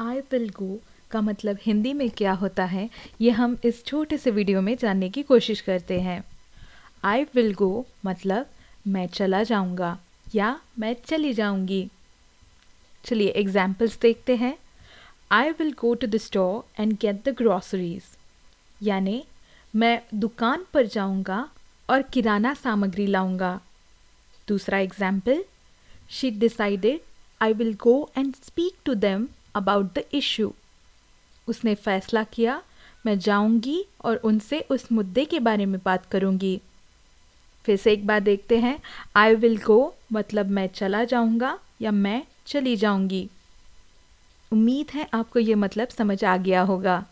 आई will गो का मतलब हिंदी में क्या होता है ये हम इस छोटे से वीडियो में जानने की कोशिश करते हैं आई विल गो मतलब मैं चला जाऊँगा या मैं चली जाऊँगी चलिए एग्जाम्पल्स देखते हैं I will go to the store and get the groceries यानी मैं दुकान पर जाऊँगा और किराना सामग्री लाऊँगा दूसरा example she decided I will go and speak to them about the issue उसने फैसला किया मैं जाऊंगी और उनसे उस मुद्दे के बारे में बात करूंगी फिर से एक बार देखते हैं आई विल गो मतलब मैं चला जाऊंगा या मैं चली जाऊंगी उम्मीद है आपको ये मतलब समझ आ गया होगा